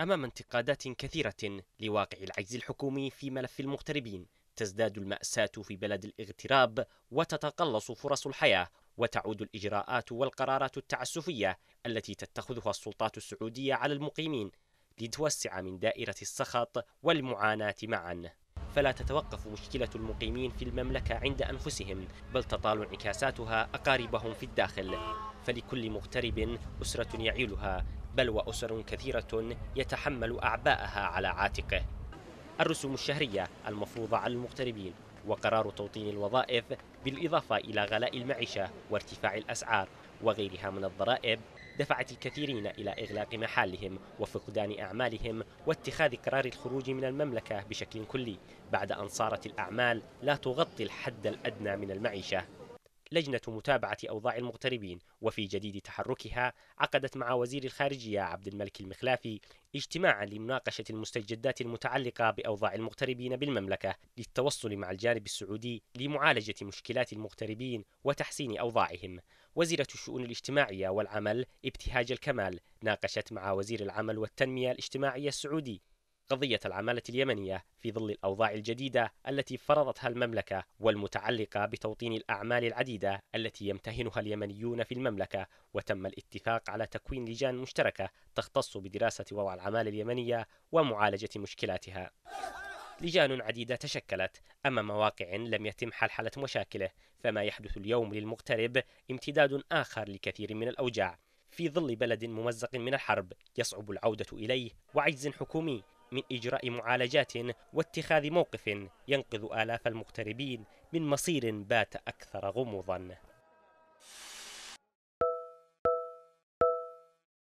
أمام انتقادات كثيرة لواقع العجز الحكومي في ملف المغتربين تزداد المأساة في بلد الاغتراب وتتقلص فرص الحياة وتعود الإجراءات والقرارات التعسفية التي تتخذها السلطات السعودية على المقيمين لتوسع من دائرة السخط والمعاناة معا فلا تتوقف مشكلة المقيمين في المملكة عند أنفسهم بل تطال انعكاساتها أقاربهم في الداخل فلكل مغترب أسرة يعيلها بل وأسر كثيرة يتحمل أعباءها على عاتقه الرسوم الشهرية المفروضة على المغتربين وقرار توطين الوظائف بالإضافة إلى غلاء المعيشة وارتفاع الأسعار وغيرها من الضرائب دفعت الكثيرين إلى إغلاق محالهم وفقدان أعمالهم واتخاذ قرار الخروج من المملكة بشكل كلي بعد أن صارت الأعمال لا تغطي الحد الأدنى من المعيشة لجنة متابعة أوضاع المغتربين وفي جديد تحركها عقدت مع وزير الخارجية عبد الملك المخلافي اجتماعا لمناقشة المستجدات المتعلقة بأوضاع المغتربين بالمملكة للتوصل مع الجانب السعودي لمعالجة مشكلات المغتربين وتحسين أوضاعهم وزيرة الشؤون الاجتماعية والعمل ابتهاج الكمال ناقشت مع وزير العمل والتنمية الاجتماعية السعودي قضية العمالة اليمنية في ظل الأوضاع الجديدة التي فرضتها المملكة والمتعلقة بتوطين الأعمال العديدة التي يمتهنها اليمنيون في المملكة وتم الاتفاق على تكوين لجان مشتركة تختص بدراسة وضع العمالة اليمنية ومعالجة مشكلاتها. لجان عديدة تشكلت أمام واقع لم يتم حلحلة مشاكله فما يحدث اليوم للمغترب امتداد آخر لكثير من الأوجاع في ظل بلد ممزق من الحرب يصعب العودة إليه وعجز حكومي من إجراء معالجات واتخاذ موقف ينقذ آلاف المغتربين من مصير بات أكثر غموضا